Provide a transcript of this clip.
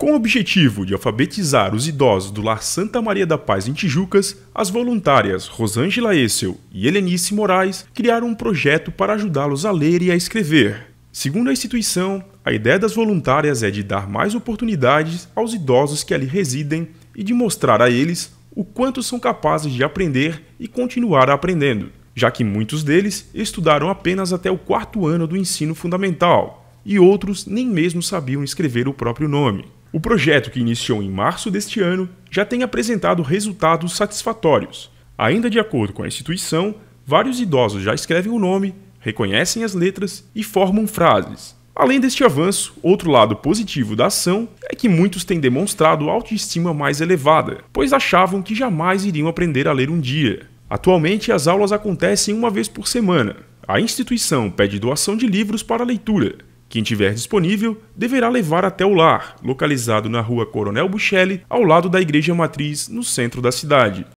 Com o objetivo de alfabetizar os idosos do Lar Santa Maria da Paz em Tijucas, as voluntárias Rosângela Essel e Helenice Moraes criaram um projeto para ajudá-los a ler e a escrever. Segundo a instituição, a ideia das voluntárias é de dar mais oportunidades aos idosos que ali residem e de mostrar a eles o quanto são capazes de aprender e continuar aprendendo, já que muitos deles estudaram apenas até o quarto ano do ensino fundamental e outros nem mesmo sabiam escrever o próprio nome. O projeto, que iniciou em março deste ano, já tem apresentado resultados satisfatórios. Ainda de acordo com a instituição, vários idosos já escrevem o nome, reconhecem as letras e formam frases. Além deste avanço, outro lado positivo da ação é que muitos têm demonstrado autoestima mais elevada, pois achavam que jamais iriam aprender a ler um dia. Atualmente, as aulas acontecem uma vez por semana. A instituição pede doação de livros para leitura, quem tiver disponível deverá levar até o lar, localizado na rua Coronel Buchelli, ao lado da Igreja Matriz, no centro da cidade.